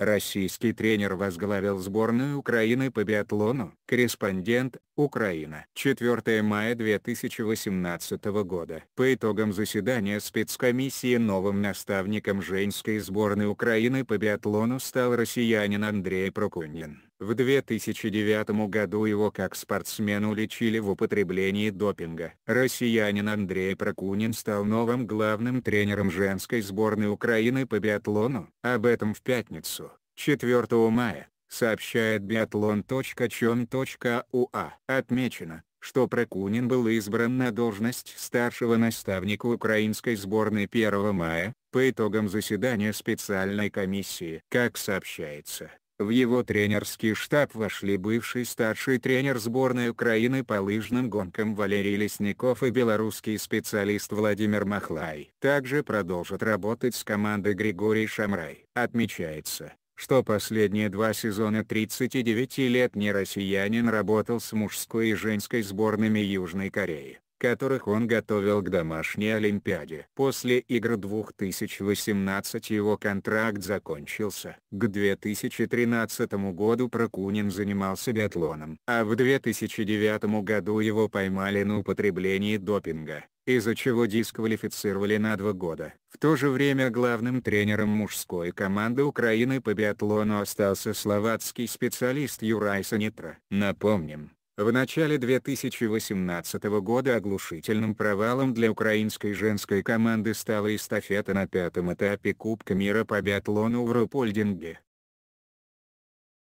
Российский тренер возглавил сборную Украины по биатлону. Корреспондент Украина. 4 мая 2018 года. По итогам заседания спецкомиссии новым наставником женской сборной Украины по биатлону стал россиянин Андрей Прокунин. В 2009 году его как спортсмена уличили в употреблении допинга. Россиянин Андрей Прокунин стал новым главным тренером женской сборной Украины по биатлону. Об этом в пятницу, 4 мая, сообщает biathlon.com.ua. А. Отмечено, что Прокунин был избран на должность старшего наставника украинской сборной 1 мая, по итогам заседания специальной комиссии. Как сообщается, в его тренерский штаб вошли бывший старший тренер сборной Украины по лыжным гонкам Валерий Лесников и белорусский специалист Владимир Махлай. Также продолжит работать с командой Григорий Шамрай. Отмечается, что последние два сезона 39 летний россиянин работал с мужской и женской сборными Южной Кореи, которых он готовил к домашней Олимпиаде. После игр 2018 его контракт закончился. К 2013 году Прокунин занимался биатлоном, а в 2009 году его поймали на употреблении допинга из-за чего дисквалифицировали на два года. В то же время главным тренером мужской команды Украины по биатлону остался словацкий специалист Юрай Санитра. Напомним, в начале 2018 года оглушительным провалом для украинской женской команды стала эстафета на пятом этапе Кубка мира по биатлону в Рупольдинге.